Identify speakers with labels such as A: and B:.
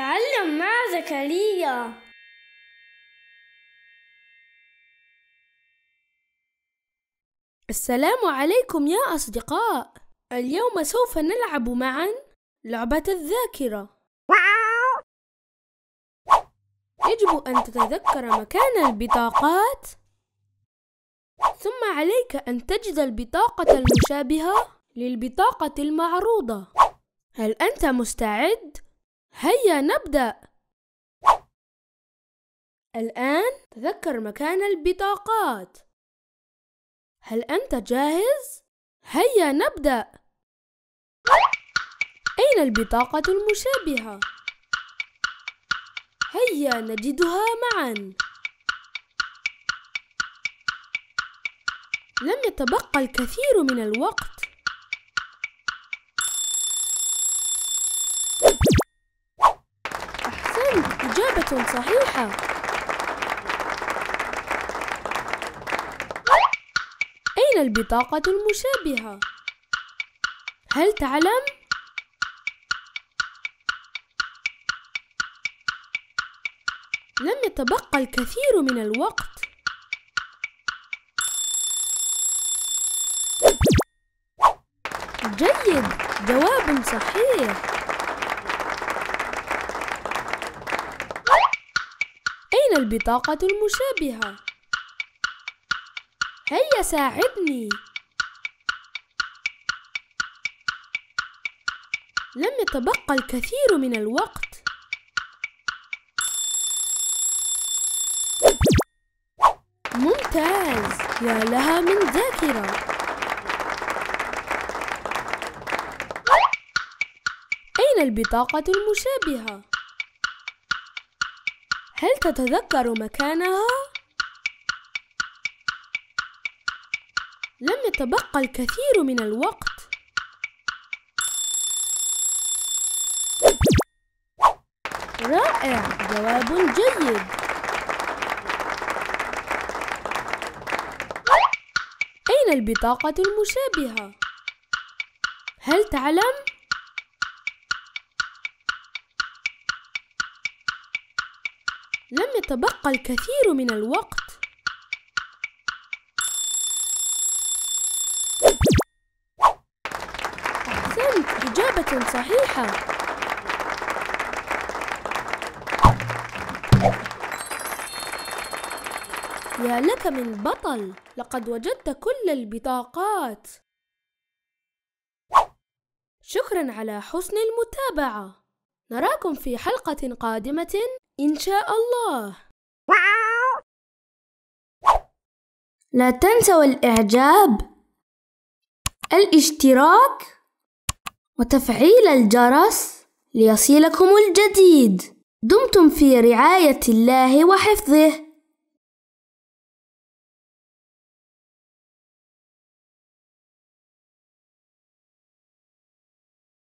A: تعلم مع زكريا السلام عليكم يا أصدقاء اليوم سوف نلعب معا لعبة الذاكرة يجب أن تتذكر مكان البطاقات ثم عليك أن تجد البطاقة المشابهة للبطاقة المعروضة هل أنت مستعد؟ هيا نبدأ الآن تذكر مكان البطاقات هل أنت جاهز؟ هيا نبدأ أين البطاقة المشابهة؟ هيا نجدها معا لم يتبقى الكثير من الوقت نعم إجابة صحيحة أين البطاقة المشابهة؟ هل تعلم؟ لم يتبقى الكثير من الوقت جيد جواب صحيح البطاقة المشابهة هيا ساعدني لم يتبقى الكثير من الوقت ممتاز يا لها من ذاكرة أين البطاقة المشابهة؟ هل تتذكر مكانها؟ لم يتبقى الكثير من الوقت رائع جواب جيد أين البطاقة المشابهة؟ هل تعلم؟ لم يتبقى الكثير من الوقت أحسنت إجابة صحيحة يا لك من بطل لقد وجدت كل البطاقات شكرا على حسن المتابعة نراكم في حلقة قادمة إن شاء الله لا تنسوا الإعجاب الاشتراك وتفعيل الجرس ليصلكم الجديد دمتم في رعاية الله وحفظه